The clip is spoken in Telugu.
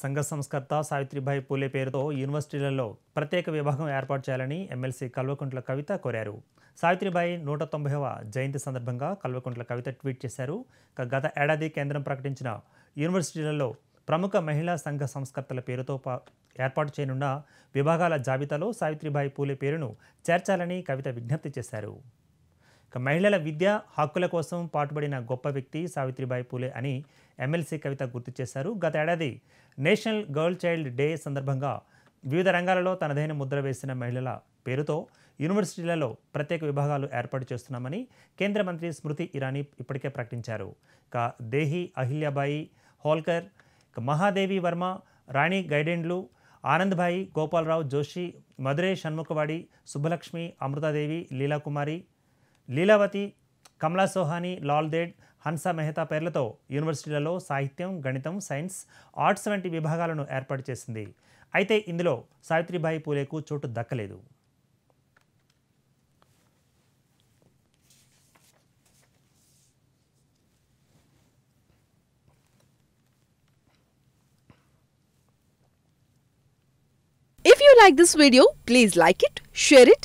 సంఘ సంస్కర్త సావిత్రిబాయి పూలే పేరుతో యూనివర్సిటీలలో ప్రత్యేక విభాగం ఏర్పాటు చేయాలని ఎమ్మెల్సీ కల్వకుంట్ల కవిత కోరారు సావిత్రిబాయి నూట తొంభైవ జయంతి సందర్భంగా కల్వకుంట్ల కవిత ట్వీట్ చేశారు గత ఏడాది కేంద్రం ప్రకటించిన యూనివర్సిటీలలో ప్రముఖ మహిళా సంఘ సంస్కర్తల పేరుతో ఏర్పాటు చేయనున్న విభాగాల జాబితాలో సావిత్రిబాయి పూలే పేరును చేర్చాలని కవిత విజ్ఞప్తి చేశారు మహిళల విద్య హక్కుల కోసం పాటుపడిన గొప్ప వ్యక్తి సావిత్రిబాయి పూలే అని ఎమ్మెల్సీ కవిత గుర్తు చేశారు గతేడాది నేషనల్ గర్ల్ చైల్డ్ డే సందర్భంగా వివిధ రంగాలలో తనదైన ముద్ర వేసిన మహిళల పేరుతో యూనివర్సిటీలలో ప్రత్యేక విభాగాలు ఏర్పాటు చేస్తున్నామని కేంద్ర మంత్రి స్మృతి ఇరానీ ఇప్పటికే ప్రకటించారు ఇక దేహి అహిల్యాబాయి హోల్కర్ మహాదేవి వర్మ రాణి గైడెండ్లు ఆనంద్భాయి గోపాలరావు జోషి మధురై షణ్ముఖవాడి సుబ్బలక్ష్మి అమృతాదేవి లీలాకుమారి లీలావతి కమలా సోహాని లాల్దేడ్ హన్సా మెహతా పేర్లతో యూనివర్సిటీలలో సాహిత్యం గణితం సైన్స్ ఆర్ట్స్ వంటి విభాగాలను ఏర్పాటు చేసింది అయితే ఇందులో సావిత్రిబాయి పూలేకు చోటు దక్కలేదు If you like this video, please like it, share it